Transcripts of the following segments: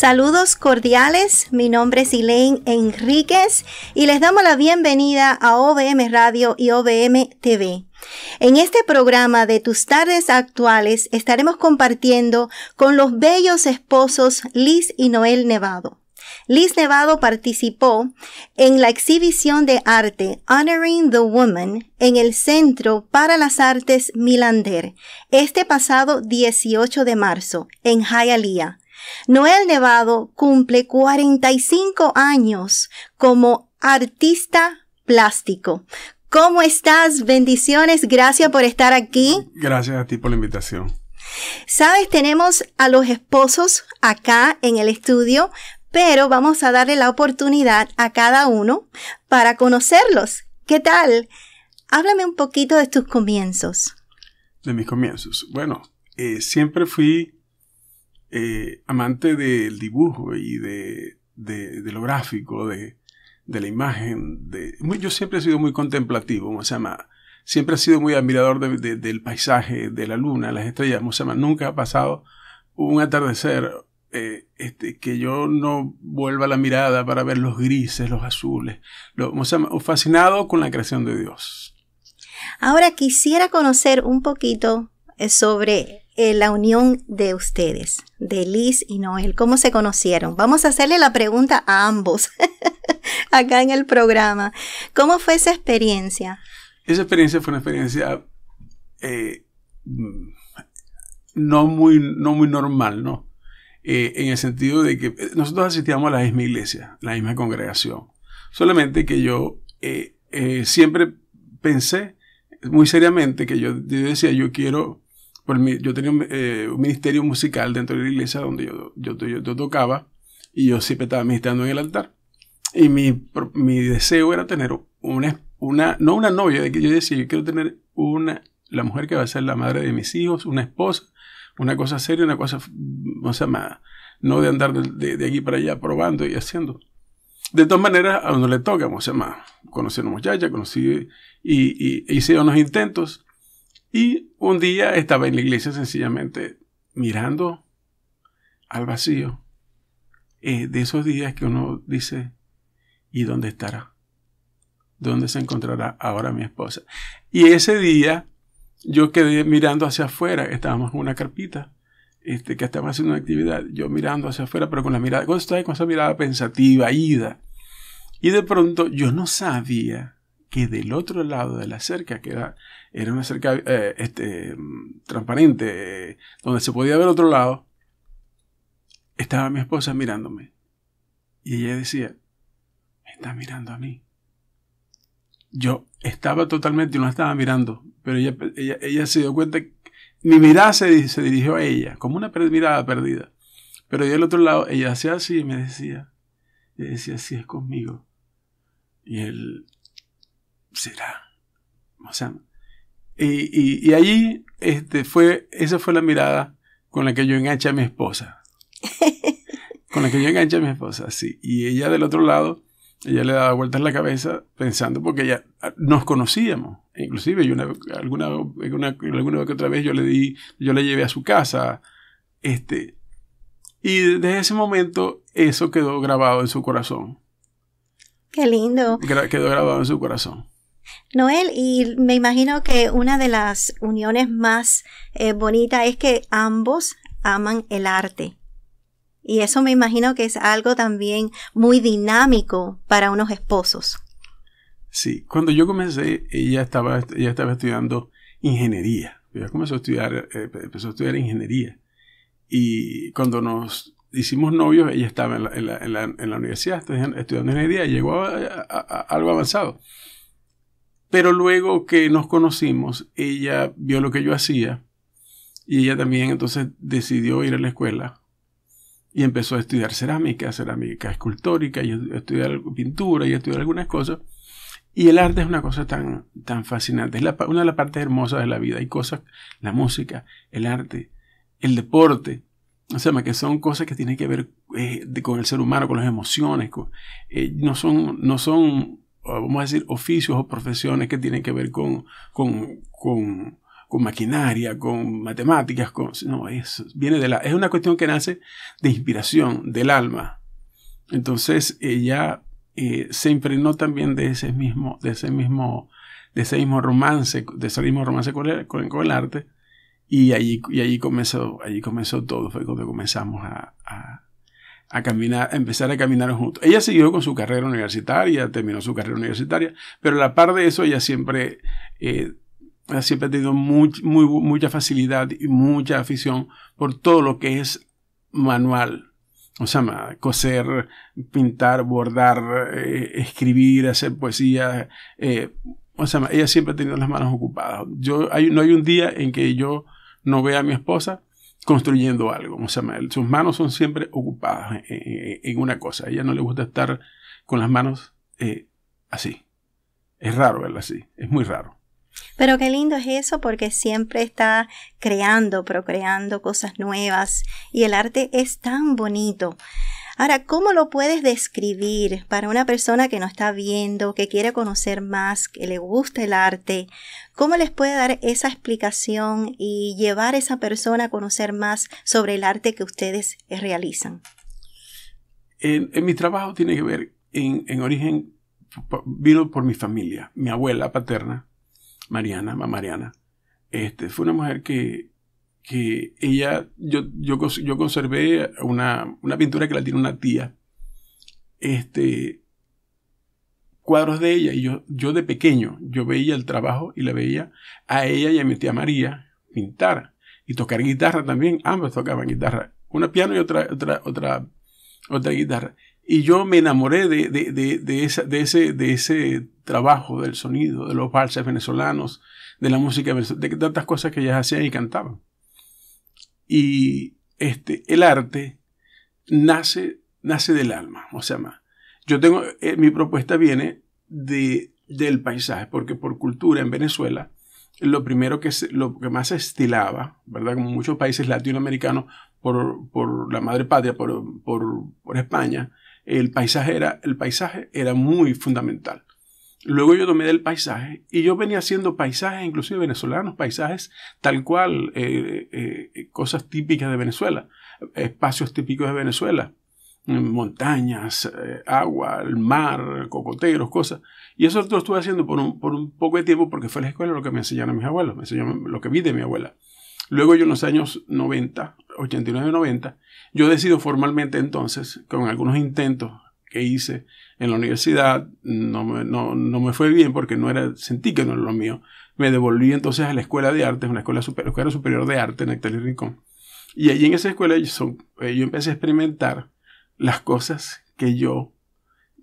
Saludos cordiales, mi nombre es Elaine Enríquez y les damos la bienvenida a OBM Radio y OBM TV. En este programa de Tus tardes actuales estaremos compartiendo con los bellos esposos Liz y Noel Nevado. Liz Nevado participó en la exhibición de arte Honoring the Woman en el Centro para las Artes Milander este pasado 18 de marzo en Hialeah. Noel Nevado cumple 45 años como artista plástico. ¿Cómo estás? Bendiciones. Gracias por estar aquí. Gracias a ti por la invitación. Sabes, tenemos a los esposos acá en el estudio, pero vamos a darle la oportunidad a cada uno para conocerlos. ¿Qué tal? Háblame un poquito de tus comienzos. De mis comienzos. Bueno, eh, siempre fui eh, amante del dibujo y de, lo gráfico, de, la imagen. De, yo siempre he sido muy contemplativo, Siempre he sido muy admirador del paisaje, de la luna, las estrellas, ¿cómo Nunca ha pasado un atardecer eh, este, que yo no vuelva la mirada para ver los grises, los azules. Lo, o fascinado con la creación de Dios. Ahora quisiera conocer un poquito eh, sobre eh, la unión de ustedes, de Liz y Noel, cómo se conocieron. Vamos a hacerle la pregunta a ambos acá en el programa. ¿Cómo fue esa experiencia? Esa experiencia fue una experiencia eh, mm, no, muy, no muy normal, ¿no? Eh, en el sentido de que nosotros asistíamos a la misma iglesia, la misma congregación. Solamente que yo siempre pensé muy seriamente que yo decía, yo quiero yo tenía eh, un, ministerio musical dentro de la iglesia donde yo, yo, yo, tocaba y yo siempre estaba ministrando en el altar. Y mi, deseo era tener una, una, no una novia, yo decía, yo quiero tener una, la mujer que va a ser la madre de mis hijos, una esposa, una cosa seria, una cosa, o sea, no de andar de, aquí para allá probando y haciendo. De todas maneras, a uno le toca, o sea, más, a una muchacha, conocí y, y, hice unos intentos y un día estaba en la iglesia sencillamente mirando al vacío. Eh, de esos días que uno dice, ¿y dónde estará? ¿Dónde se encontrará ahora mi esposa? Y ese día yo quedé mirando hacia afuera, estábamos en una carpita, este, que estaba haciendo una actividad, yo mirando hacia afuera, pero con la mirada, con esa mirada pensativa, ida. Y de pronto yo no sabía que del otro lado de la cerca, que era, era una cerca eh, este, transparente, eh, donde se podía ver otro lado, estaba mi esposa mirándome. Y ella decía, me está mirando a mí. Yo estaba totalmente, no estaba mirando, pero ella, ella, se dio cuenta, mi mirada se, dirigió a ella, como una mirada perdida. Pero yo del otro lado, ella hacía así y me decía, le decía, así es conmigo. Y él, ¿será? O sea, y, y, allí este, fue, esa fue la mirada con la que yo enganché a mi esposa. con la que yo enganché a mi esposa, sí. Y ella del otro lado, ella le daba vueltas la cabeza pensando porque ya ah, nos conocíamos. Inclusive una, alguna, alguna, que otra vez yo le di, yo le llevé a su casa. Este, y desde ese momento eso quedó grabado en su corazón. Qué lindo. quedó grabado en su corazón. Noel, y me imagino que una de las uniones más eh, bonitas es que ambos aman el arte. Y eso me imagino que es algo también muy dinámico para unos esposos. Sí, cuando yo comencé, ella estaba, estaba estudiando ingeniería. Ella comenzó a estudiar, eh, empezó a estudiar ingeniería. Y cuando nos hicimos novios, ella estaba en la, en la, universidad estudiando ingeniería, Y llegó a algo avanzado. Pero luego que nos conocimos, ella vio lo que yo hacía y ella también entonces decidió ir a la escuela y empezó a estudiar cerámica, cerámica escultórica, y estudiar pintura y estudiar algunas cosas. Y el arte es una cosa tan, tan fascinante, es una de las partes hermosas de la vida. Hay cosas, la música, el arte, el deporte, o sea, que son cosas que tienen que ver eh, con el ser humano, con las emociones. Eh, no, son, no son vamos a decir, oficios o profesiones que tienen que ver con, con, con, con maquinaria, con matemáticas, con... No, es, viene de la, es una cuestión que nace de inspiración, del alma. Entonces ella eh, se impregnó también de ese mismo, de ese mismo, de ese mismo romance, de ese mismo romance con el, con, el arte. Y allí, y allí comenzó, allí comenzó todo, fue cuando comenzamos a a caminar, empezar a caminar juntos. Ella siguió con su carrera universitaria, terminó su carrera universitaria, pero a la par de eso ella siempre, eh, siempre ha tenido mucha facilidad y mucha afición por todo lo que es manual. O sea, coser, pintar, bordar, eh, escribir, hacer poesía. Eh, o sea, ella siempre ha tenido las manos ocupadas. Yo, no hay un día en que yo no vea a mi esposa construyendo algo. sus manos son siempre ocupadas en, una cosa. A ella no le gusta estar con las manos eh, así. Es raro verla así, es muy raro. Pero qué lindo es eso porque siempre está creando, procreando cosas nuevas y el arte es tan bonito. Ahora, ¿cómo lo puedes describir para una persona que no está viendo, que quiere conocer más, que le gusta el arte? ¿Cómo les puede dar esa explicación y llevar a esa persona a conocer más sobre el arte que ustedes realizan? En, mi trabajo tiene que ver, en, origen, vino por mi familia, mi abuela paterna, Mariana, mamá Mariana. Este, fue una mujer que que ella, yo, yo, yo conservé una, pintura que la tiene una tía, este, cuadros de ella, y yo, yo de pequeño, yo veía el trabajo y la veía a ella y a mi tía María pintar y tocar guitarra también, ambos tocaban guitarra, una piano y otra, otra, otra, otra guitarra. Y yo me enamoré de, de, ese, de ese trabajo, del sonido, de los valses venezolanos, de la música, de tantas cosas que ellas hacían y cantaban. Y este, el arte nace, nace del alma. O sea, yo tengo, eh, mi propuesta viene de, del paisaje, porque por cultura en Venezuela, lo primero que, es lo que más se estilaba, ¿verdad? Como muchos países latinoamericanos, por, la madre patria, por, por España, el paisaje, era, el paisaje era muy fundamental. Luego yo tomé del paisaje y yo venía haciendo paisajes, inclusive venezolanos, paisajes tal cual, eh, eh, cosas típicas de Venezuela, espacios típicos de Venezuela, montañas, eh, agua, el mar, cocoteros, cosas. Y eso lo estuve haciendo por un, poco de tiempo porque fue la escuela lo que me enseñaron mis abuelos, me lo que vi de mi abuela. Luego yo en los años 90, 89-90, yo decido formalmente entonces, con algunos intentos que hice en la universidad no me, fue bien porque no era, sentí que no era lo mío. Me devolví entonces a la escuela de arte... una escuela, escuela superior de arte en Hector y Rincón. Y allí en esa escuela eh, yo, empecé a experimentar las cosas que yo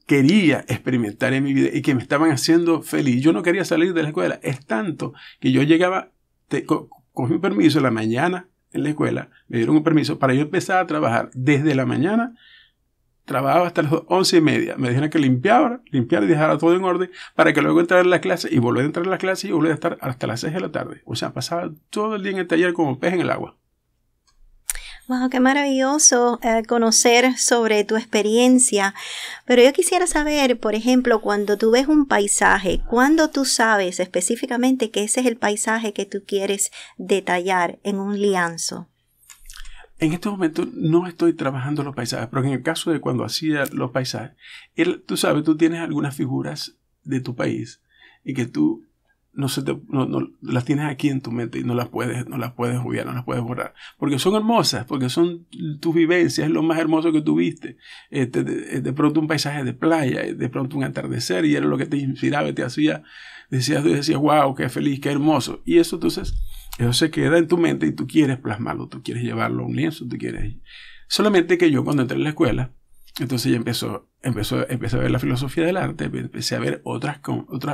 quería experimentar en mi vida y que me estaban haciendo feliz. Yo no quería salir de la escuela. Es tanto que yo llegaba, te, mi cogí un permiso en la mañana en la escuela, me dieron un permiso para yo empezar a trabajar desde la mañana trabajaba hasta las once y media. Me dijeron que limpiara, limpiar y dejara todo en orden para que luego entrara en la clase y volver a entrar en la clase y volver a estar hasta las seis de la tarde. O sea, pasaba todo el día en el taller como pez en el agua. Wow, qué maravilloso eh, conocer sobre tu experiencia. Pero yo quisiera saber, por ejemplo, cuando tú ves un paisaje, ¿cuándo tú sabes específicamente que ese es el paisaje que tú quieres detallar en un lienzo en este momento no estoy trabajando los paisajes, pero en el caso de cuando hacía los paisajes, él, tú sabes, tú tienes algunas figuras de tu país y que tú no, se te, no, las tienes aquí en tu mente y no las puedes, no las puedes obviar, no las puedes borrar, porque son hermosas, porque son tus vivencias, es lo más hermoso que tuviste. Este, de, pronto un paisaje de playa, de pronto un atardecer y era lo que te inspiraba, te hacía, decías, decías, wow, qué feliz, qué hermoso. Y eso entonces eso se queda en tu mente y tú quieres plasmarlo, tú quieres llevarlo a un lienzo, tú quieres... Solamente que yo cuando entré en la escuela, entonces ya empezó, empecé a ver la filosofía del arte, empecé a ver otras,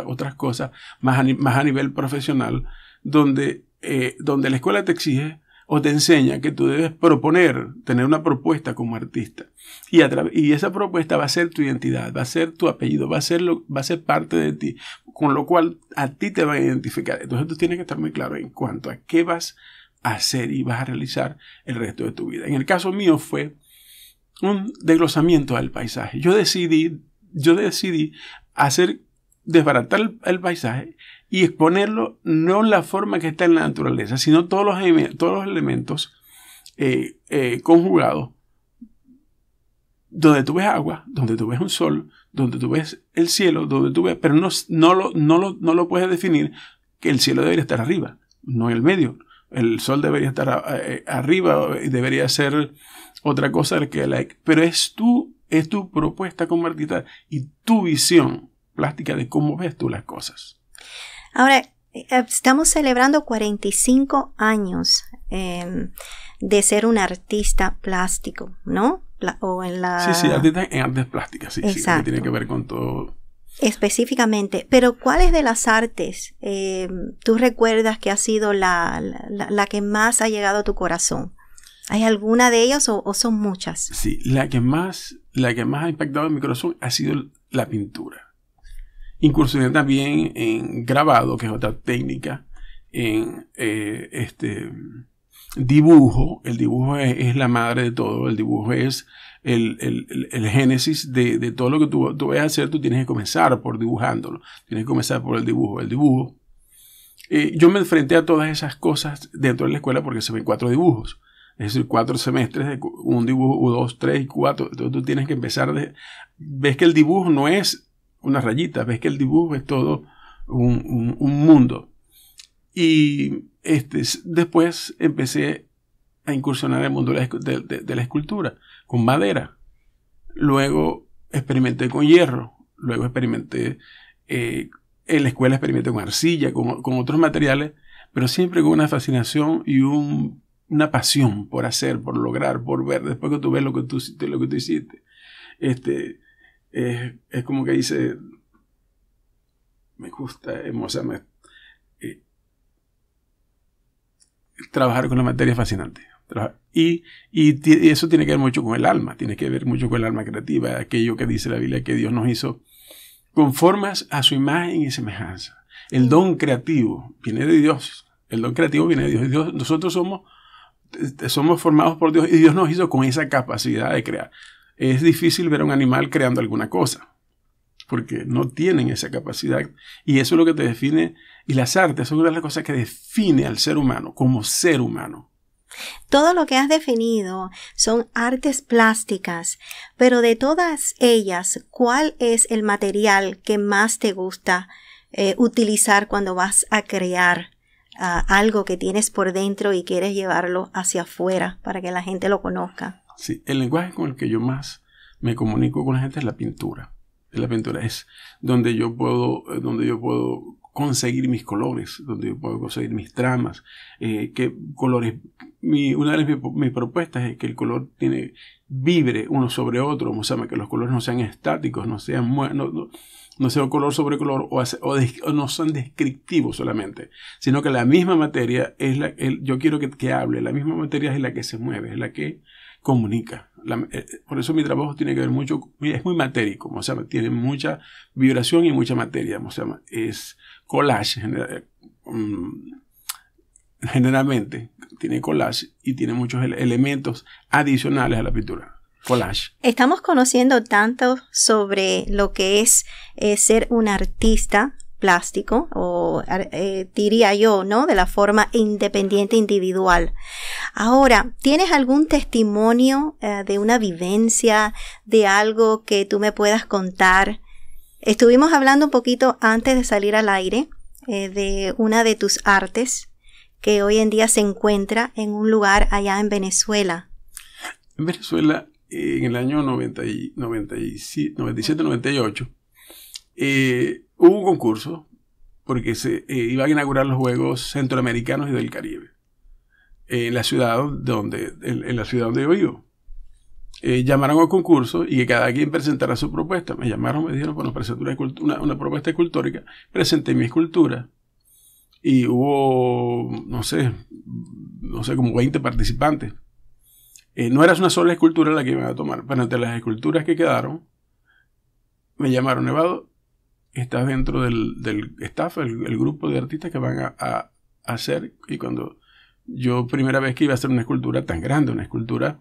otras cosas más a, más a nivel profesional, donde, eh, donde la escuela te exige o te enseña que tú debes proponer, tener una propuesta como artista. Y, a y esa propuesta va a ser tu identidad, va a ser tu apellido, va a ser, lo va a ser parte de ti, con lo cual a ti te va a identificar. Entonces tú tienes que estar muy claro en cuanto a qué vas a hacer y vas a realizar el resto de tu vida. En el caso mío fue un desglosamiento al paisaje. Yo decidí, yo decidí hacer desbaratar el paisaje y exponerlo no la forma que está en la naturaleza, sino todos los, todos los elementos eh, eh, conjugados, donde tú ves agua, donde tú ves un sol, donde tú ves el cielo, donde tú ves, pero no, no, lo, no, lo, puedes definir que el cielo debería estar arriba, no en el medio. El sol debería estar eh, arriba y arriba, debería ser otra cosa que like. Pero es tu, es tu propuesta convertida y tu visión plástica de cómo ves tú las cosas. Ahora, eh, estamos celebrando 45 años em, de ser un artista plástico, ¿no? en la... Sí, sí, artista en artes plásticas, sí, sí, tiene que ver con todo. Específicamente, pero ¿cuáles de las artes em, tú recuerdas que ha sido la, que más ha llegado a tu corazón? ¿Hay alguna de ellas o, o son muchas? Sí, la que más, la que más ha impactado en mi corazón ha sido la pintura. Incursioné también en grabado, que es otra técnica, en eh, este dibujo. El dibujo es, la madre de todo. El dibujo es el, génesis de, todo lo que tú, tú a hacer. Tú tienes que comenzar por dibujándolo. Tienes que comenzar por el dibujo. El dibujo. Eh, yo me enfrenté a todas esas cosas dentro de la escuela porque se ven cuatro dibujos. Es decir, cuatro semestres de un dibujo, dos, tres y cuatro. Entonces tú tienes que empezar de... Ves que el dibujo no es unas rayitas, ves que el dibujo es todo un, mundo. Y este, después empecé a incursionar en el mundo de, la escultura, con madera. Luego experimenté con hierro, luego experimenté, eh, en la escuela experimenté con arcilla, con, otros materiales, pero siempre con una fascinación y una pasión por hacer, por lograr, por ver, después que tú ves lo que tú, lo que tú hiciste. Este, es, como que dice, me gusta, eh, trabajar con la materia fascinante. Y, eso tiene que ver mucho con el alma, tiene que ver mucho con el alma creativa, aquello que dice la Biblia, que Dios nos hizo conformes a su imagen y semejanza. El don creativo viene de Dios, el don creativo viene de Dios. Dios nosotros somos, somos formados por Dios y Dios nos hizo con esa capacidad de crear es difícil ver a un animal creando alguna cosa, porque no tienen esa capacidad. Y eso es lo que te define, y las artes son una de las cosas que define al ser humano como ser humano. Todo lo que has definido son artes plásticas, pero de todas ellas, ¿cuál es el material que más te gusta eh, utilizar cuando vas a crear ah, algo que tienes por dentro y quieres llevarlo hacia afuera para que la gente lo conozca? el lenguaje con el que yo más me comunico con la gente es la pintura. La pintura es donde yo puedo, eh, donde yo puedo conseguir mis colores, donde yo puedo conseguir mis tramas, eh, qué colores. una de mis, propuestas es que el color tiene, vibre uno sobre otro, o sea, que los colores no sean estáticos, no sean no, no, sea color sobre color o, no sean descriptivos solamente, sino que la misma materia es la, que yo quiero que hable, la misma materia es la que se mueve, es la que comunica. Eh, por eso mi trabajo tiene que ver mucho, es muy matérico, sea, tiene mucha vibración y mucha materia, o sea, es collage eh, mm, generalmente, tiene collage y tiene muchos elementos adicionales a la pintura. Collage. Estamos conociendo tanto sobre lo que es eh, ser un artista, plástico, o eh, diría yo, ¿no? De la forma independiente, individual. Ahora, ¿tienes algún testimonio eh, de una vivencia, de algo que tú me puedas contar? Estuvimos hablando un poquito antes de salir al aire eh, de una de tus artes que hoy en día se encuentra en un lugar allá en Venezuela. En Venezuela, en el año 97-98, eh, hubo un concurso porque se eh, iban a inaugurar los Juegos Centroamericanos y del Caribe en la ciudad donde, en, la ciudad donde yo vivo. Eh, llamaron al concurso y que cada quien presentara su propuesta. Me llamaron, me dijeron, bueno, presenté una, una, propuesta escultórica, presenté mi escultura y hubo, no sé, no sé, como 20 participantes. Eh, no era una sola escultura la que iba a tomar, pero entre las esculturas que quedaron, me llamaron, Nevado, está dentro del, del staff, el, grupo de artistas que van a, hacer. Y cuando yo primera vez que iba a hacer una escultura tan grande, una escultura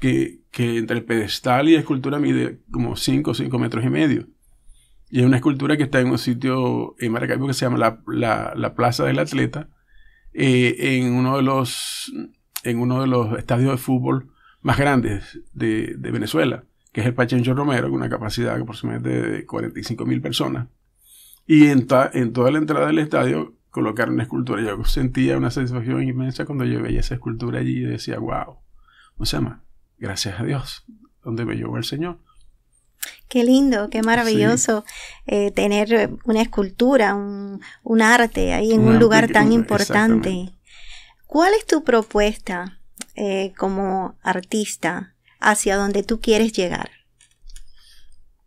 que, entre el pedestal y la escultura mide como 5 o 5 metros y medio. Y es una escultura que está en un sitio en Maracaibo que se llama la, Plaza del Atleta, eh, en, uno de los, en uno de los estadios de fútbol más grandes de Venezuela que es el Pachencho Romero, con una capacidad de aproximadamente de 45 mil personas. Y en, toda la entrada del estadio colocaron una escultura. Yo sentía una satisfacción inmensa cuando yo veía esa escultura allí y decía, wow, o se llama gracias a Dios, donde me llevó el Señor. Qué lindo, qué maravilloso eh, tener eh, una escultura, un, arte ahí en un, lugar tan importante. ¿Cuál es tu propuesta eh, como artista hacia donde tú quieres llegar?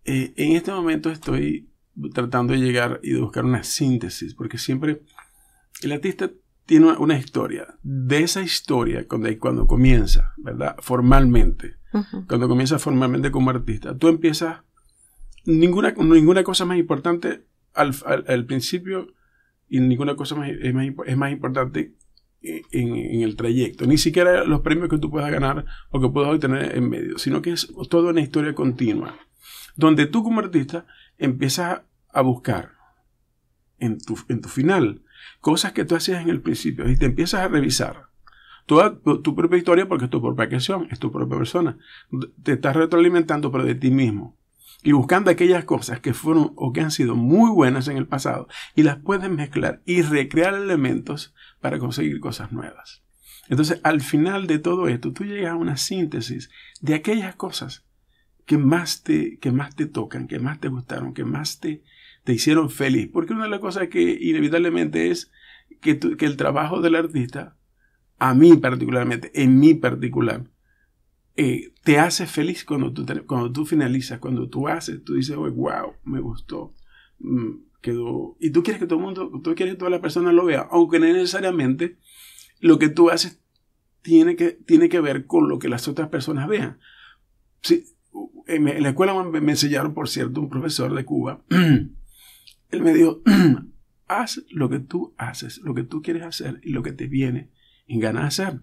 Eh, en este momento estoy tratando de llegar y de buscar una síntesis, porque siempre el artista tiene una, historia. De esa historia, cuando, cuando comienza, ¿verdad? Formalmente, cuando comienza formalmente como artista, tú empiezas ninguna, ninguna cosa más importante al, principio y ninguna cosa más, es, más, es más importante en, el trayecto, ni siquiera los premios que tú puedas ganar o que puedas obtener en medio, sino que es toda una historia continua, donde tú como artista empiezas a buscar en tu, en tu final cosas que tú hacías en el principio y te empiezas a revisar toda tu, tu propia historia porque es tu propia creación, es tu propia persona, te estás retroalimentando pero de ti mismo y buscando aquellas cosas que fueron o que han sido muy buenas en el pasado y las puedes mezclar y recrear elementos para conseguir cosas nuevas. Entonces, al final de todo esto, tú llegas a una síntesis de aquellas cosas que más te, que más te tocan, que más te gustaron, que más te, te hicieron feliz. Porque una de las cosas que inevitablemente es que, el trabajo del artista, a mí particularmente, en mí particular, eh, te hace feliz cuando tú, cuando tú finalizas, cuando tú haces, tú dices, wow, me gustó, Mm, quedó. Y tú quieres que todo el mundo, tú quieres que toda la persona lo vea, aunque no necesariamente lo que tú haces tiene que, tiene que ver con lo que las otras personas vean. Sí, en, la escuela me, enseñaron, por cierto, un profesor de Cuba. Él me dijo, haz lo que tú haces, lo que tú quieres hacer y lo que te viene en ganas de hacer.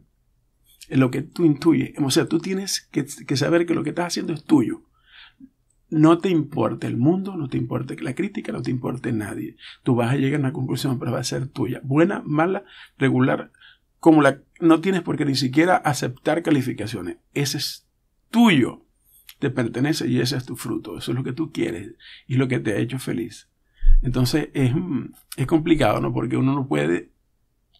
Es lo que tú intuyes. O sea, tú tienes que saber que lo que estás haciendo es tuyo no te importe el mundo, no te importe la crítica, no te importe nadie. Tú vas a llegar a una conclusión, pero va a ser tuya. Buena, mala, regular, como la... No tienes por qué ni siquiera aceptar calificaciones. Ese es tuyo. Te pertenece y ese es tu fruto. Eso es lo que tú quieres y lo que te ha hecho feliz. Entonces es, mm, es complicado, ¿no? Porque uno no puede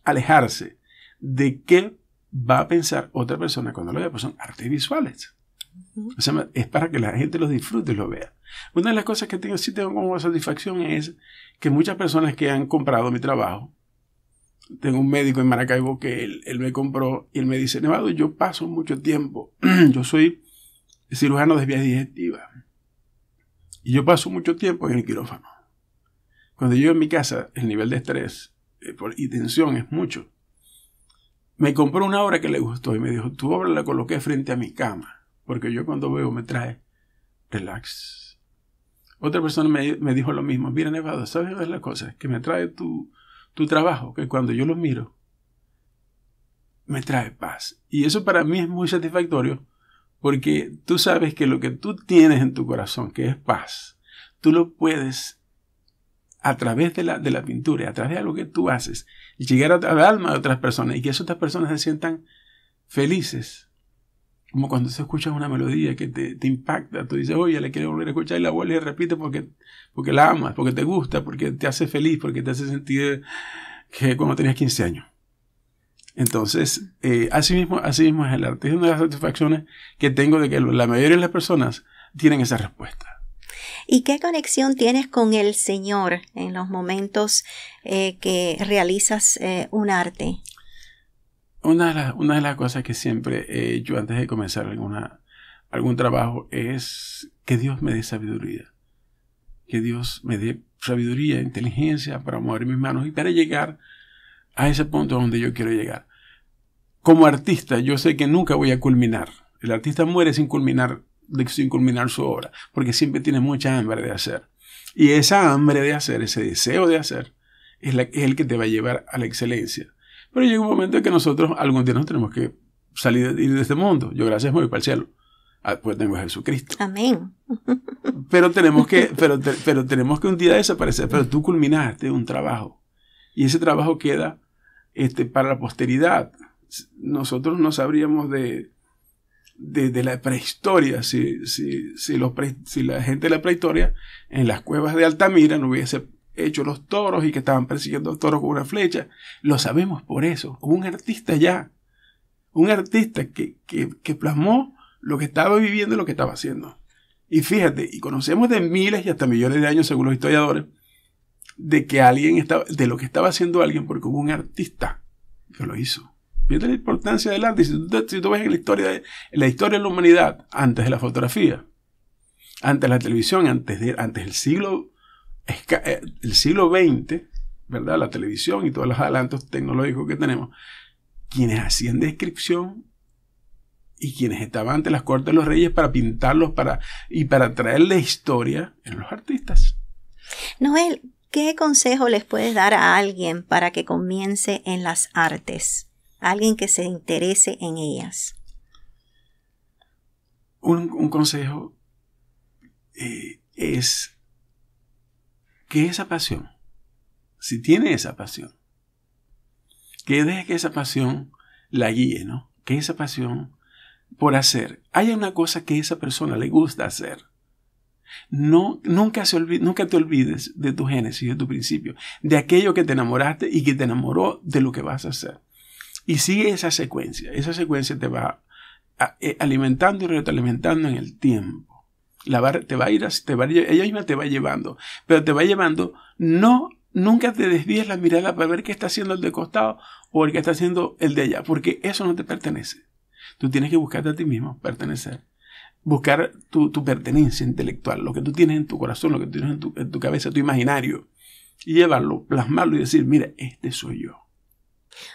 alejarse de qué va a pensar otra persona cuando lo vea, pues son artes visuales sea, es para que la gente lo disfrute y lo vea. Una de las cosas que tengo, sí tengo como satisfacción es que muchas personas que han comprado mi trabajo, tengo un médico en Maracaibo que él, me compró y él me dice, Nevado, yo paso mucho tiempo, yo soy cirujano de vías digestiva y yo paso mucho tiempo en el quirófano. Cuando yo en mi casa, el nivel de estrés eh, y tensión es mucho. Me compró una obra que le gustó y me dijo, tu obra la coloqué frente a mi cama porque yo cuando veo me trae relax. Otra persona me, dijo lo mismo, mira Nevado, ¿sabes ver las cosas? Que me trae tu, trabajo, que cuando yo lo miro, me trae paz. Y eso para mí es muy satisfactorio, porque tú sabes que lo que tú tienes en tu corazón, que es paz, tú lo puedes a través de la, de la pintura, a través de lo que tú haces, llegar al alma de otras personas y que esas personas se sientan felices como cuando se escucha una melodía que te, impacta, tú dices, oye, le quiero volver a escuchar y la vuelves y repite porque, porque la amas, porque te gusta, porque te hace feliz, porque te hace sentir que cuando tenías 15 años. Entonces, eh, así, mismo, es el arte. Es una de las satisfacciones que tengo de que la mayoría de las personas tienen esa respuesta. ¿Y qué conexión tienes con el Señor en los momentos eh, que realizas eh, un arte? una de, las, cosas que siempre he eh, hecho antes de comenzar algún trabajo es que Dios me dé sabiduría. Que Dios me dé sabiduría, inteligencia para mover mis manos y para llegar a ese punto donde yo quiero llegar. Como artista, yo sé que nunca voy a culminar. El artista muere sin culminar, sin culminar su obra, porque siempre tiene mucha hambre de hacer. Y esa hambre de hacer, ese deseo de hacer, es el que te va a llevar a la excelencia. Pero llega un momento en que nosotros algún día nos tenemos que salir de, este mundo. Yo gracias me voy para el cielo. Ah, pues tengo a Jesucristo. Amén. Pero tenemos que, pero, pero tenemos que un día desaparecer. Pero tú culminaste un trabajo. Y ese trabajo queda este, para la posteridad. Nosotros no sabríamos de, la prehistoria si, los si la gente de la prehistoria en las cuevas de Altamira no hubiese hecho los toros y que estaban persiguiendo toros con una flecha. Lo sabemos por eso. Hubo un artista ya. Un artista que, plasmó lo que estaba viviendo y lo que estaba haciendo. Y fíjate, y conocemos de miles y hasta millones de años, según los historiadores, de que alguien estaba, de lo que estaba haciendo alguien, porque hubo un artista que lo hizo. Fíjate la importancia del arte. Si tú, ves en la, historia de, la historia de la humanidad, antes de la fotografía, antes de la televisión, antes, de, antes del siglo eh, el siglo XX, ¿verdad? La televisión y todos los adelantos tecnológicos que tenemos, quienes hacían descripción y quienes estaban ante las cortes de los reyes para pintarlos para, y para traerle historia eran los artistas. Noel, ¿qué consejo les puedes dar a alguien para que comience en las artes? Alguien que se interese en ellas. Un, consejo eh, es que esa pasión, si tiene esa pasión, que deje que esa pasión la guíe, ¿no? Que esa pasión por hacer, haya una cosa que esa persona le gusta hacer. No, nunca, se olvide, nunca te olvides de tu génesis, de tu principio, de aquello que te enamoraste y que te enamoró de lo que vas a hacer. Y sigue esa secuencia. Esa secuencia te va eh, alimentando y retroalimentando en el tiempo te va a te va, ella misma te va llevando, pero te va llevando, no, nunca te desvíes la mirada para ver qué está haciendo el de costado o el que está haciendo el de allá, porque eso no te pertenece. Tú tienes que buscarte a ti mismo, pertenecer. Buscar tu, pertenencia intelectual, lo que tú tienes en tu corazón, lo que tienes en tu, en tu cabeza, tu imaginario. Y llevarlo, plasmarlo y decir, mira, este soy yo.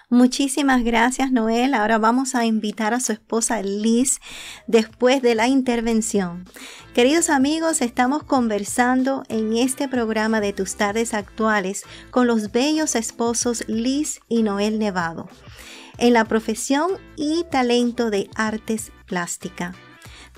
Muchísimas gracias, Noel. Ahora vamos a invitar a su esposa Liz después de la intervención. Queridos amigos, estamos conversando en este programa de Tus Tardes Actuales con los bellos esposos Liz y Noel Nevado en la profesión y talento de artes plásticas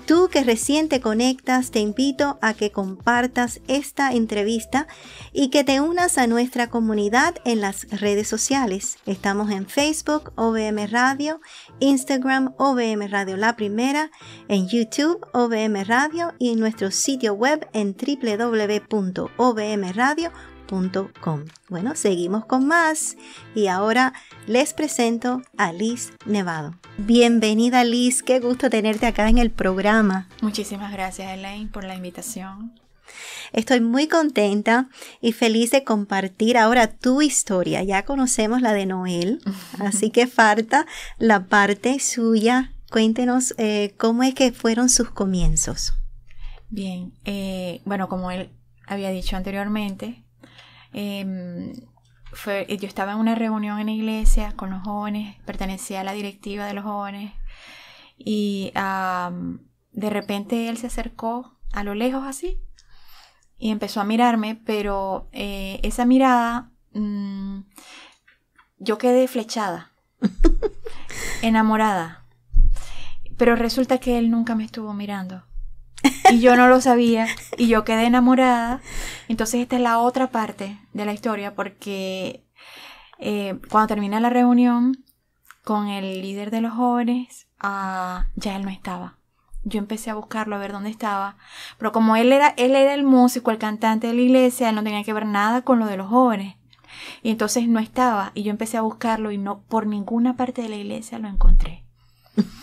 Tú que recién te conectas, te invito a que compartas esta entrevista y que te unas a nuestra comunidad en las redes sociales. Estamos en Facebook, OBM Radio, Instagram, OBM Radio La Primera, en YouTube, OBM Radio y en nuestro sitio web en www.obmradio.com bueno, seguimos con más y ahora les presento a Liz Nevado. Bienvenida Liz, qué gusto tenerte acá en el programa. Muchísimas gracias Elaine por la invitación. Estoy muy contenta y feliz de compartir ahora tu historia. Ya conocemos la de Noel, así que falta la parte suya. Cuéntenos eh, cómo es que fueron sus comienzos. Bien, eh, bueno, como él había dicho anteriormente, Em, eh, yo estaba en una reunión en la iglesia con los jóvenes, pertenecía a la directiva de los jóvenes y de repente él se acercó a lo lejos así y empezó a mirarme, pero eh, esa mirada mm, yo quedé flechada, enamorada, pero resulta que él nunca me estuvo mirando y yo no lo sabía y yo quedé enamorada. Entonces esta es la otra parte de la historia porque eh, cuando termina la reunión con el líder de los jóvenes, ah, ya él no estaba. Yo empecé a buscarlo a ver dónde estaba, pero como él era, él era el músico, el cantante de la iglesia, no tenía que ver nada con lo de los jóvenes. Y entonces no estaba y yo empecé a buscarlo y no por ninguna parte de la iglesia lo encontré.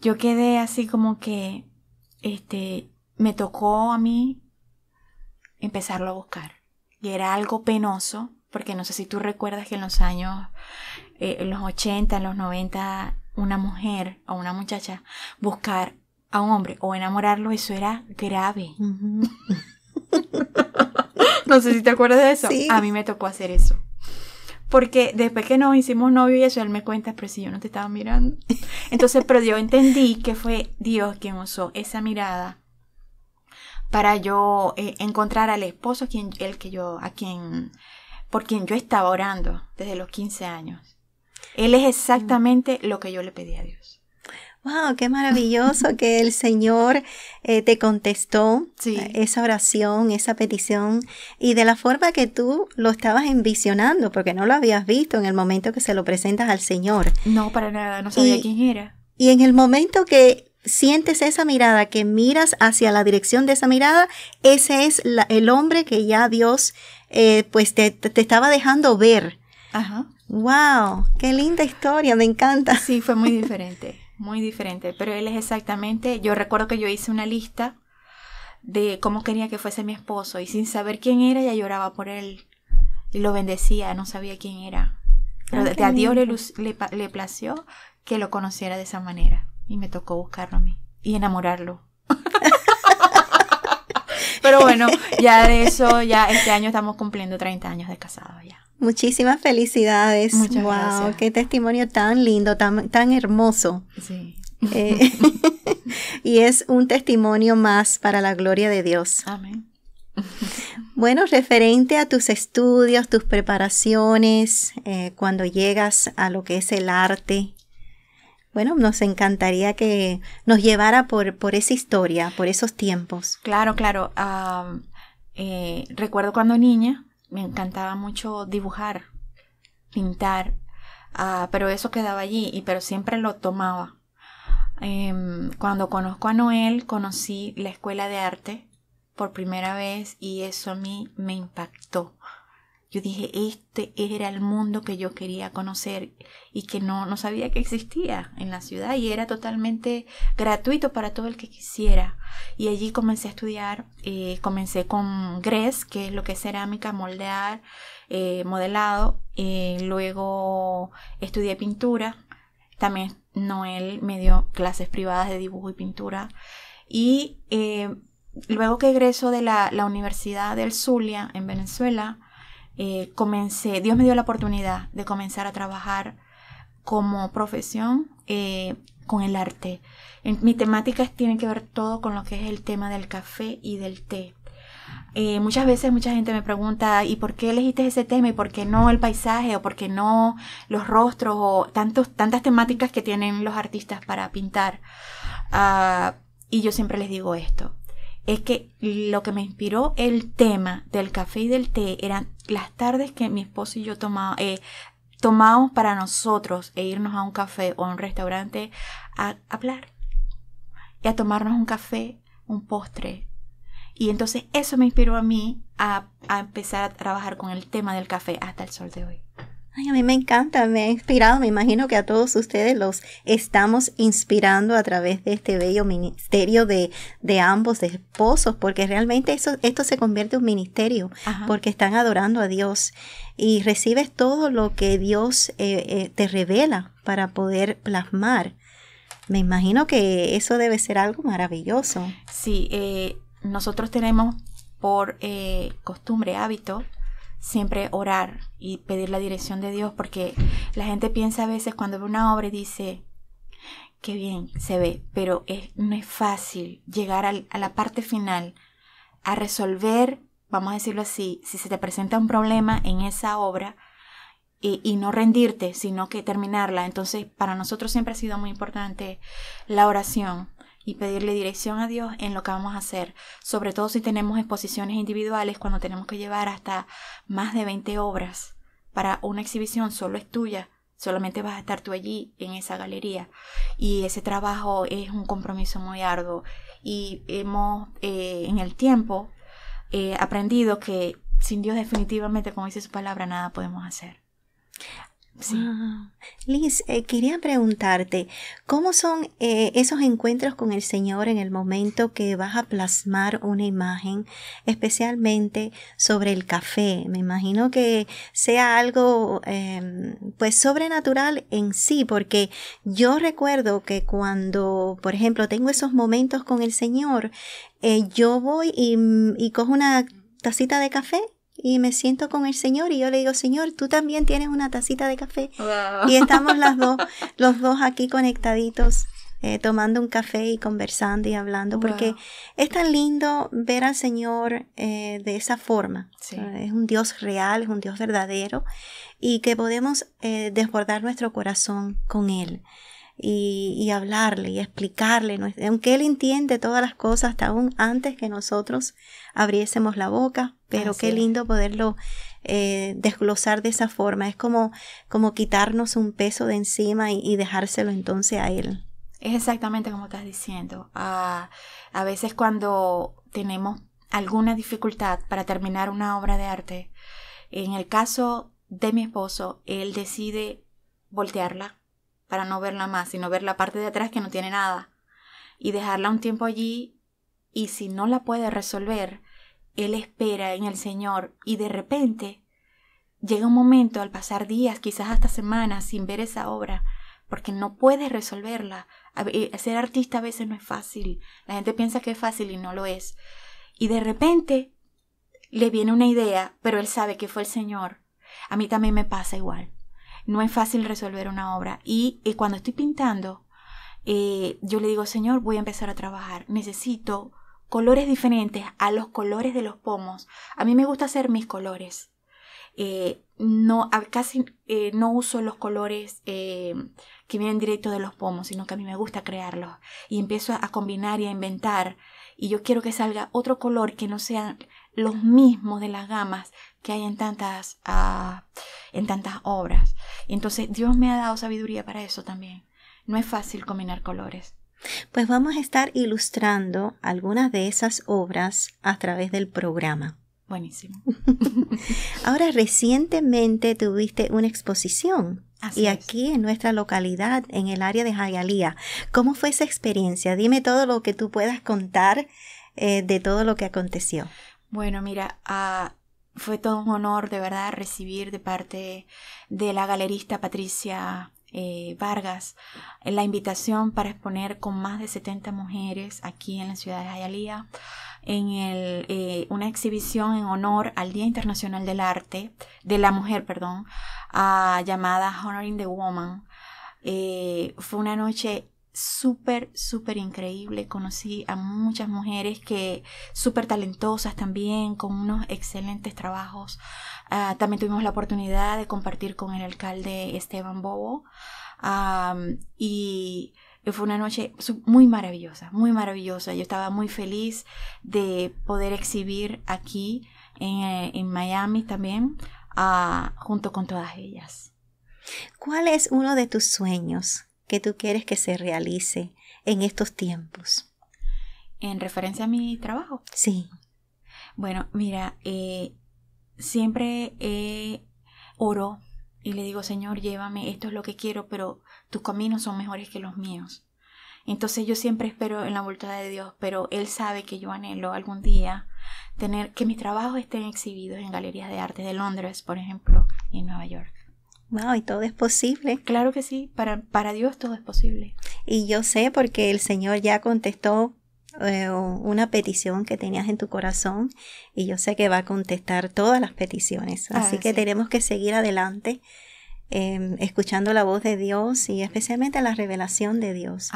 Yo quedé así como que este me tocó a mí empezarlo a buscar. Y era algo penoso, porque no sé si tú recuerdas que en los años, los eh, 80, en los 90, una mujer o una muchacha buscar a un hombre o enamorarlo, eso era grave. no sé si te acuerdas de eso. A mí me tocó hacer eso. Porque después que nos hicimos novio y eso, él me cuenta, pero si yo no te estaba mirando. Entonces, pero yo entendí que fue Dios quien usó esa mirada para yo eh, encontrar al esposo quien, el que yo, a quien, por quien yo estaba orando desde los 15 años. Él es exactamente lo que yo le pedí a Dios. ¡Wow! ¡Qué maravilloso que el Señor eh, te contestó eh, esa oración, esa petición, y de la forma que tú lo estabas envisionando, porque no lo habías visto en el momento que se lo presentas al Señor. No, para nada, no sabía quién era. Y en el momento que sientes esa mirada, que miras hacia la dirección de esa mirada, ese es el hombre que ya Dios eh, pues te, estaba dejando ver. ¡Wow! ¡Qué linda historia! Me encanta. Sí, fue muy diferente, muy diferente. Pero él es exactamente, yo recuerdo que yo hice una lista de cómo quería que fuese mi esposo y sin saber quién era ya lloraba por él lo bendecía, no sabía quién era. Pero a Dios le plació que lo conociera de esa manera y me tocó buscarlo a mí y enamorarlo. Pero bueno, ya de eso, ya este año estamos cumpliendo 30 años de casado ya. Muchísimas felicidades. Muchas wow, qué testimonio tan lindo, tan, tan hermoso. Sí. Eh, y es un testimonio más para la gloria de Dios. Amén. Bueno, referente a tus estudios, tus preparaciones, eh, cuando llegas a lo que es el arte, bueno, nos encantaría que nos llevara por, esa historia, por esos tiempos. Claro, claro. Eh, recuerdo cuando niña me encantaba mucho dibujar, pintar, ah, pero eso quedaba allí, y, pero siempre lo tomaba. Em, cuando conozco a Noel, conocí la escuela de arte por primera vez y eso a mí me impactó. Yo dije, este era el mundo que yo quería conocer y que no, no sabía que existía en la ciudad y era totalmente gratuito para todo el que quisiera. Y allí comencé a estudiar, eh, comencé con GRES, que es lo que es cerámica, moldear, eh, modelado. Eh, luego estudié pintura. También Noel me dio clases privadas de dibujo y pintura. Y luego que egreso de la, la Universidad del Zulia en Venezuela, eh, comencé, Dios me dio la oportunidad de comenzar a trabajar como profesión eh, con el arte. En, mi temática tiene que ver todo con lo que es el tema del café y del té. Eh, muchas veces mucha gente me pregunta, ¿y por qué elegiste ese tema? ¿Y por qué no el paisaje? ¿O por qué no los rostros? O tantos, tantas temáticas que tienen los artistas para pintar. Ah, y yo siempre les digo esto es que lo que me inspiró el tema del café y del té eran las tardes que mi esposo y yo eh, tomábamos para nosotros e irnos a un café o a un restaurante a hablar y a tomarnos un café, un postre. Y entonces eso me inspiró a mí a empezar a trabajar con el tema del café hasta el sol de hoy. Ay, a mí me encanta, me ha inspirado, me imagino que a todos ustedes los estamos inspirando a través de este bello ministerio de, ambos esposos, porque realmente eso, esto se convierte en un ministerio, porque están adorando a Dios y recibes todo lo que Dios eh, eh, te revela para poder plasmar. Me imagino que eso debe ser algo maravilloso. Sí, eh, nosotros tenemos por costumbre, hábito, siempre orar y pedir la dirección de Dios, porque la gente piensa a veces cuando ve una obra y dice, qué bien se ve, pero no es fácil llegar a la parte final, a resolver, vamos a decirlo así, si se te presenta un problema en esa obra, y, no rendirte, sino que terminarla. Entonces, para nosotros siempre ha sido muy importante la oración, y pedirle dirección a Dios en lo que vamos a hacer, sobre todo si tenemos exposiciones individuales cuando tenemos que llevar hasta más de 20 obras para una exhibición solo es tuya, solamente vas a estar tú allí en esa galería y ese trabajo es un compromiso muy arduo y hemos eh, en el tiempo eh, aprendido que sin Dios definitivamente, como dice su palabra, nada podemos hacer. Sí. Liz, eh, quería preguntarte, ¿cómo son eh, esos encuentros con el Señor en el momento que vas a plasmar una imagen, especialmente sobre el café? Me imagino que sea algo em, pues sobrenatural en sí, porque yo recuerdo que cuando, por ejemplo, tengo esos momentos con el Señor, eh, yo voy y, y cojo una tacita de café y me siento con el Señor y yo le digo, Señor, tú también tienes una tacita de café. Y estamos las dos, los dos aquí conectaditos. Eh, tomando un café y conversando y hablando, porque es tan lindo ver al Señor eh, de esa forma. Es un Dios real, es un Dios verdadero y que podemos eh, desbordar nuestro corazón con Él. Y, y, hablarle y explicarle, aunque Él entiende todas las cosas hasta aún antes que nosotros abriésemos la boca, pero qué lindo poderlo eh, desglosar de esa forma. Es como, como quitarnos un peso de encima y, dejárselo entonces a Él. Es exactamente como estás diciendo. Ah, a veces cuando tenemos alguna dificultad para terminar una obra de arte, en el caso de mi esposo, él decide voltearla para no verla más, sino ver la parte de atrás que no tiene nada y dejarla un tiempo allí y si no la puede resolver, él espera en el Señor y de repente llega un momento al pasar días, quizás hasta semanas, sin ver esa obra, porque no puede resolverla. Eh, ser artista a veces no es fácil. La gente piensa que es fácil y no lo es. Y de repente le viene una idea, pero él sabe que fue el Señor. A mí también me pasa igual. No es fácil resolver una obra. Y, eh, cuando estoy pintando, eh, yo le digo, Señor, voy a empezar a trabajar. Necesito colores diferentes a los colores de los pomos. A mí me gusta hacer mis colores. Eh, no, casi eh, no uso los colores eh, que vienen directo de los pomos, sino que a mí me gusta crearlos. Y empiezo a combinar y a inventar. Y yo quiero que salga otro color que no sean los mismos de las gamas que hay en tantas, ah, en tantas obras. Entonces Dios me ha dado sabiduría para eso también. No es fácil combinar colores. Pues vamos a estar ilustrando algunas de esas obras a través del programa. Buenísimo. Ahora, recientemente tuviste una exposición. Así y aquí en nuestra localidad, en el área de Jayalía. ¿Cómo fue esa experiencia? Dime todo lo que tú puedas contar eh, de todo lo que aconteció. Bueno, mira, ah, fue todo un honor de verdad recibir de parte de la galerista Patricia eh, Vargas eh, la invitación para exponer con más de 70 mujeres aquí en la ciudad de Ayalía en eh, una exhibición en honor al Día Internacional del Arte, de la Mujer, perdón, ah, llamada Honoring the Woman. fue una noche súper, súper increíble. Conocí a muchas mujeres que súper talentosas también, con unos excelentes trabajos. Ah, también tuvimos la oportunidad de compartir con el alcalde Esteban Bobo. y fue una noche muy maravillosa, muy maravillosa. Yo estaba muy feliz de poder exhibir aquí en, eh, Miami también, ah, junto con todas ellas. ¿Cuál es uno de tus sueños? tú quieres que se realice en estos tiempos? ¿En referencia a mi trabajo? Sí. Bueno, mira, eh, siempre eh, oro y le digo, Señor, llévame, esto es lo que quiero, pero tus caminos son mejores que los míos. Entonces yo siempre espero en la voluntad de Dios, pero Él sabe que yo anhelo algún día tener que mis trabajos estén exhibidos en galerías de arte de Londres, por ejemplo, y en Nueva York y todo es posible. Claro que sí, para, para Dios todo es posible. Y yo sé porque el Señor ya contestó eh, una petición que tenías en tu corazón y yo sé que va a contestar todas las peticiones. Así ah, que tenemos que seguir adelante Em, escuchando la voz de Dios y especialmente la revelación de Dios.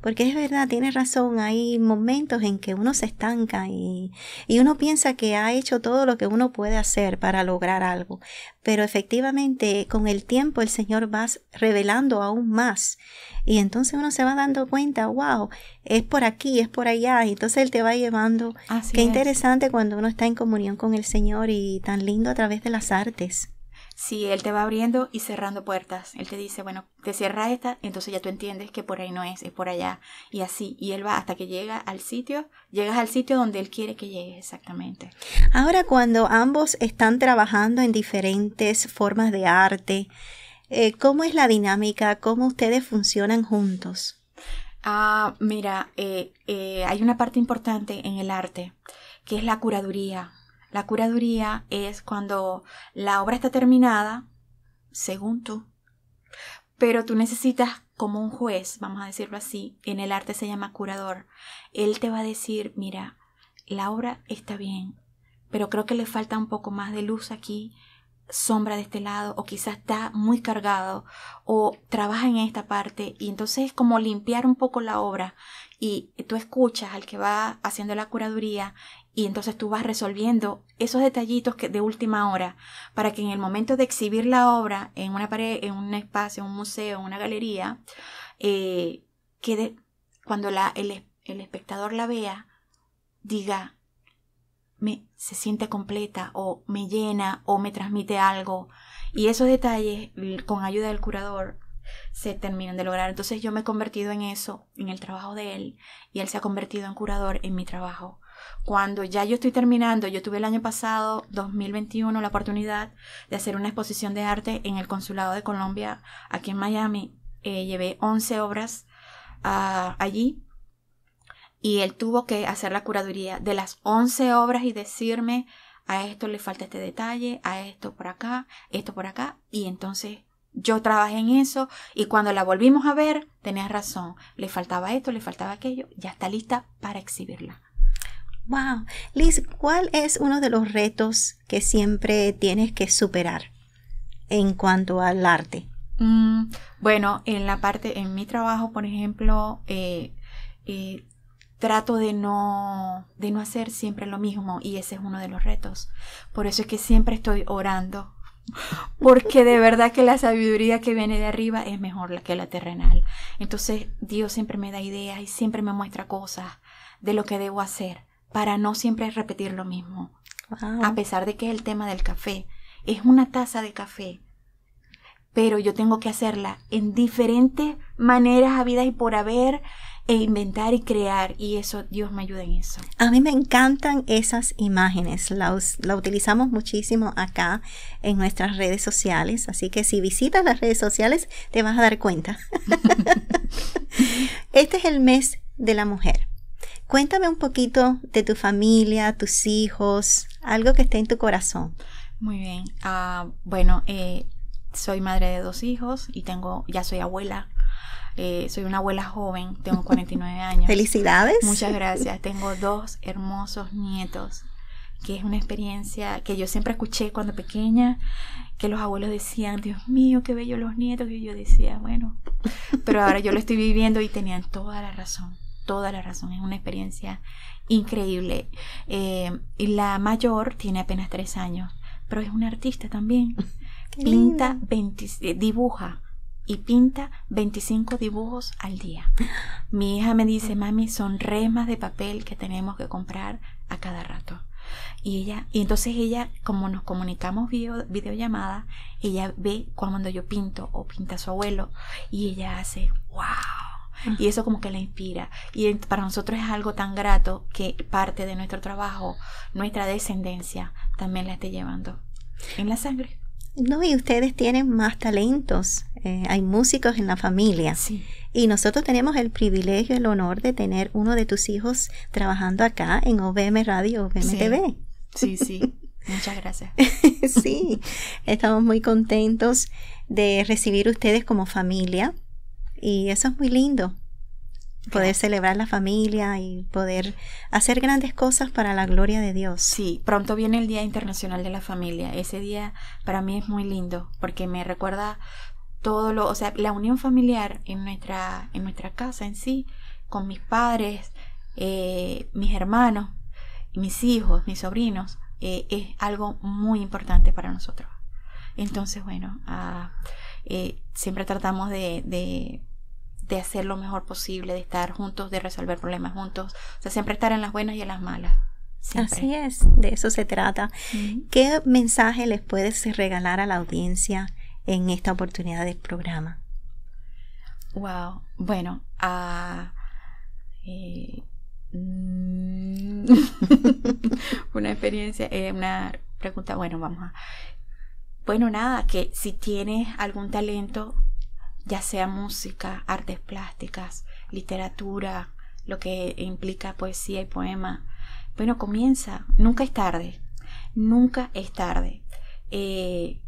Porque es verdad, tiene razón, hay momentos en que uno se estanca y, y uno piensa que ha hecho todo lo que uno puede hacer para lograr algo. Pero efectivamente, con el tiempo el Señor va revelando aún más. Y entonces uno se va dando cuenta, wow, es por aquí, es por allá. Y entonces Él te va llevando. Qué interesante cuando uno está en comunión con el Señor y tan lindo a través de las artes si él te va abriendo y cerrando puertas. Él te dice, bueno, te cierra esta, entonces ya tú entiendes que por ahí no es, es por allá. Y así, y él va hasta que llega al sitio, llegas al sitio donde él quiere que llegues exactamente. Ahora, cuando ambos están trabajando en diferentes formas de arte, eh, ¿cómo es la dinámica? ¿Cómo ustedes funcionan juntos? Ah, mira, eh, eh, hay una parte importante en el arte, que es la curaduría la curaduría es cuando la obra está terminada, según tú, pero tú necesitas como un juez, vamos a decirlo así, en el arte se llama curador, él te va a decir, mira, la obra está bien, pero creo que le falta un poco más de luz aquí, sombra de este lado, o quizás está muy cargado, o trabaja en esta parte, y entonces es como limpiar un poco la obra, y tú escuchas al que va haciendo la curaduría y entonces tú vas resolviendo esos detallitos que de última hora para que en el momento de exhibir la obra en una pared, en un espacio, en un museo, en una galería, eh, quede cuando la, el, el, espectador la vea, diga, me, se siente completa o me llena o me transmite algo. Y esos detalles, con ayuda del curador, se terminan de lograr. Entonces yo me he convertido en eso, en el trabajo de él, y él se ha convertido en curador en mi trabajo. Cuando ya yo estoy terminando, yo tuve el año pasado, 2021, la oportunidad de hacer una exposición de arte en el Consulado de Colombia, aquí en Miami. Eh, llevé 11 obras ah, allí y él tuvo que hacer la curaduría de las 11 obras y decirme, a esto le falta este detalle, a esto por acá, esto por acá, y entonces yo trabajé en eso y cuando la volvimos a ver, tenía razón, le faltaba esto, le faltaba aquello, ya está lista para exhibirla. Wow. Liz, ¿cuál es uno de los retos que siempre tienes que superar en cuanto al arte? Mm, bueno, en la parte, en mi trabajo, por ejemplo, eh, eh, trato de no, de no hacer siempre lo mismo y ese es uno de los retos. Por eso es que siempre estoy orando porque de verdad que la sabiduría que viene de arriba es mejor que la terrenal. Entonces Dios siempre me da ideas y siempre me muestra cosas de lo que debo hacer para no siempre repetir lo mismo. A pesar de que es el tema del café, es una taza de café, pero yo tengo que hacerla en diferentes maneras habidas y por haber e inventar y crear y eso Dios me ayuda en eso. A mí me encantan esas imágenes, las la, utilizamos muchísimo acá en nuestras redes sociales, así que si visitas las redes sociales te vas a dar cuenta. este es el mes de la mujer Cuéntame un poquito de tu familia, tus hijos, algo que esté en tu corazón. Muy bien. Ah, bueno, eh, soy madre de dos hijos y tengo, ya soy abuela. Eh, soy una abuela joven, tengo 49 años. Felicidades. Muchas gracias. Tengo dos hermosos nietos, que es una experiencia que yo siempre escuché cuando pequeña, que los abuelos decían, Dios mío, qué bello los nietos. Y yo decía, bueno, pero ahora yo lo estoy viviendo y tenían toda la razón toda la razón, es una experiencia increíble. Eh, y la mayor tiene apenas tres años, pero es una artista también. pinta, eh, dibuja y pinta 25 dibujos al día. Mi hija me dice, mami, son remas de papel que tenemos que comprar a cada rato. Y ella, y entonces ella, como nos comunicamos videollamada, ella ve cuando yo pinto o pinta su abuelo y ella hace, wow y eso como que la inspira. Y para nosotros es algo tan grato que parte de nuestro trabajo, nuestra descendencia, también la esté llevando en la sangre. No, y ustedes tienen más talentos. Eh, hay músicos en la familia. Sí. Y nosotros tenemos el privilegio, el honor de tener uno de tus hijos trabajando acá en OBM Radio, OBM TV. Sí, sí. Muchas gracias. sí, estamos muy contentos de recibir ustedes como familia. Y eso es muy lindo, poder celebrar la familia y poder hacer grandes cosas para la gloria de Dios. Sí, pronto viene el Día Internacional de la Familia. Ese día para mí es muy lindo porque me recuerda todo lo, o sea, la unión familiar en nuestra, en nuestra casa en sí, con mis padres, eh, mis hermanos, mis hijos, mis sobrinos, eh, es algo muy importante para nosotros. Entonces, bueno, ah, eh, siempre tratamos de de hacer lo mejor posible, de estar juntos, de resolver problemas juntos. O sea, siempre estar en las buenas y en las malas. Así es, de eso se trata. ¿Qué mensaje les puedes regalar a la audiencia en esta oportunidad del programa? Wow, bueno, ah, eh, mm, una experiencia, eh, una pregunta, bueno, vamos a... Bueno, nada, que si tienes algún talento, ya sea música, artes plásticas, literatura, lo que implica poesía y poema. Bueno, comienza, nunca es tarde, nunca es tarde. Eh,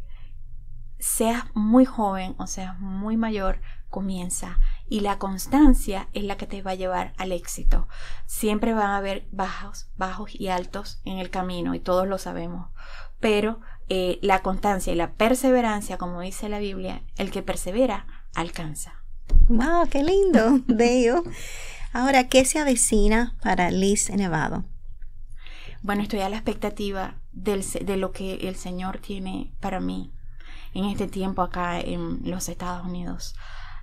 seas muy joven o seas muy mayor, comienza. Y la constancia es la que te va a llevar al éxito. Siempre van a haber bajos, bajos y altos en el camino, y todos lo sabemos. Pero eh, la constancia y la perseverancia, como dice la Biblia, el que persevera alcanza. ¡Wow! ¡Qué lindo! Bello. Ahora, ¿qué se avecina para Liz Nevado? Bueno, estoy a la expectativa de lo que el Señor tiene para mí en este tiempo acá en los Estados Unidos.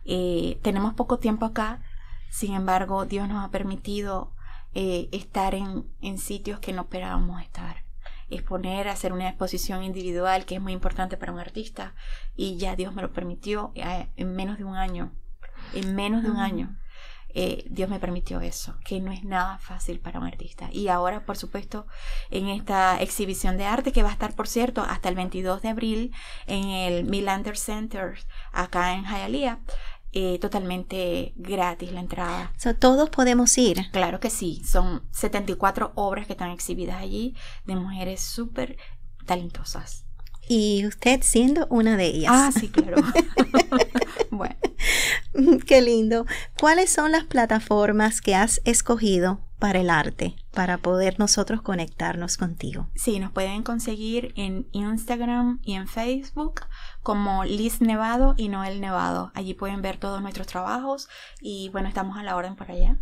Eh, tenemos poco tiempo acá, sin embargo, Dios nos ha permitido eh, estar en, en sitios que no esperábamos estar exponer, hacer una exposición individual que es muy importante para un artista y ya Dios me lo permitió eh, en menos de un año, en menos de un año. Eh, Dios me permitió eso, que no es nada fácil para un artista. Y ahora, por supuesto, en esta exhibición de arte que va a estar, por cierto, hasta el 22 de abril en el Milander Center, acá en Hialeah, eh, totalmente gratis la entrada. So, ¿Todos podemos ir? Claro que sí. Son 74 obras que están exhibidas allí de mujeres súper talentosas. Y usted siendo una de ellas. Ah, sí, claro. bueno. Qué lindo. ¿Cuáles son las plataformas que has escogido para el arte, para poder nosotros conectarnos contigo? Sí, nos pueden conseguir en Instagram y en Facebook como Liz Nevado y Noel Nevado. Allí pueden ver todos nuestros trabajos y bueno, estamos a la orden por allá.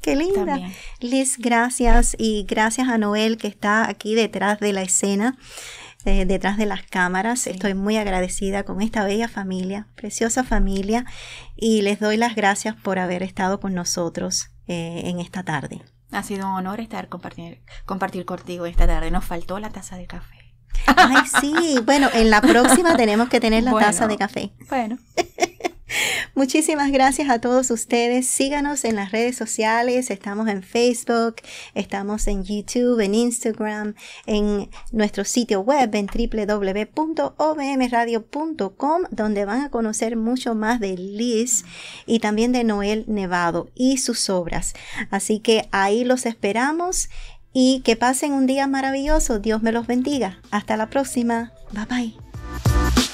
Qué linda. Liz, gracias y gracias a Noel que está aquí detrás de la escena. Eh, detrás de las cámaras. Estoy muy agradecida con esta bella familia, preciosa familia, y les doy las gracias por haber estado con nosotros eh, en esta tarde. Ha sido un honor estar compartir, compartir contigo esta tarde. Nos faltó la taza de café. Ay, sí. Bueno, en la próxima tenemos que tener la taza de café. Bueno. Muchísimas gracias a todos ustedes. Síganos en las redes sociales. Estamos en Facebook, estamos en YouTube, en Instagram, en nuestro sitio web en www.obmradio.com, donde van a conocer mucho más de Liz y también de Noel Nevado y sus obras. Así que ahí los esperamos y que pasen un día maravilloso. Dios me los bendiga. Hasta la próxima. Bye bye.